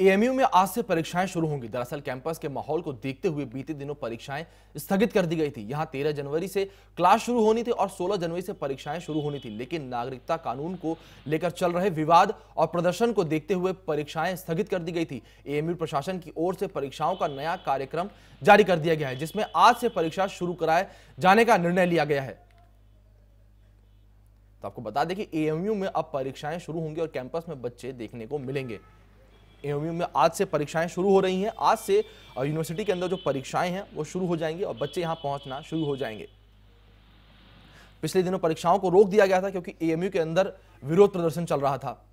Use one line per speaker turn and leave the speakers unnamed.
AMU में आज से परीक्षाएं शुरू होंगी दरअसल कैंपस के माहौल को देखते हुए बीते दिनों परीक्षाएं स्थगित कर दी गई थी यहां 13 जनवरी से क्लास शुरू होनी थी और 16 जनवरी से परीक्षाएं शुरू होनी थी लेकिन नागरिकता कानून को लेकर चल रहे विवाद और प्रदर्शन को देखते हुए परीक्षाएं स्थगित कर दी गई थी एएमयू प्रशासन की ओर से परीक्षाओं का नया कार्यक्रम जारी कर दिया गया है जिसमें आज से परीक्षा शुरू कराए जाने का निर्णय लिया गया है तो आपको बता दें कि एएमयू में अब परीक्षाएं शुरू होंगी और कैंपस में बच्चे देखने को मिलेंगे एमयू में आज से परीक्षाएं शुरू हो रही हैं आज से यूनिवर्सिटी के अंदर जो परीक्षाएं हैं वो शुरू हो जाएंगी और बच्चे यहाँ पहुंचना शुरू हो जाएंगे पिछले दिनों परीक्षाओं को रोक दिया गया था क्योंकि एएमयू के अंदर विरोध प्रदर्शन चल रहा था